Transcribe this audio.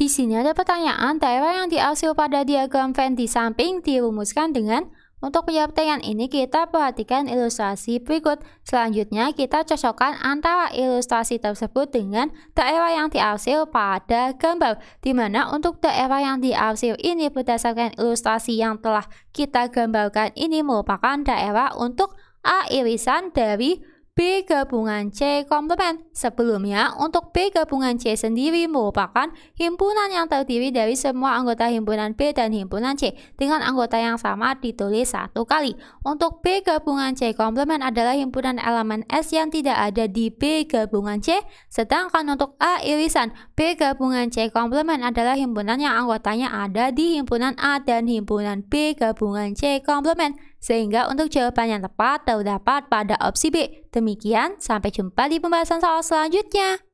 Di sini ada pertanyaan, daerah yang diarsir pada diagram Venn di samping dirumuskan dengan untuk menjawab pertanyaan ini kita perhatikan ilustrasi berikut. Selanjutnya kita cocokkan antara ilustrasi tersebut dengan daerah yang diarsir pada gambar. Di mana untuk daerah yang diarsir ini berdasarkan ilustrasi yang telah kita gambarkan ini merupakan daerah untuk A irisan dari B gabungan C komplement. Sebelumnya, untuk B gabungan C sendiri merupakan himpunan yang terdiri dari semua anggota himpunan B dan himpunan C dengan anggota yang sama ditulis satu kali. Untuk B gabungan C komplement adalah himpunan elemen S yang tidak ada di B gabungan C, sedangkan untuk A irisan, B gabungan C komplement adalah himpunan yang anggotanya ada di himpunan A dan himpunan B gabungan C komplement. Sehingga untuk jawaban yang tepat terdapat pada opsi B. Demikian, sampai jumpa di pembahasan soal selanjutnya.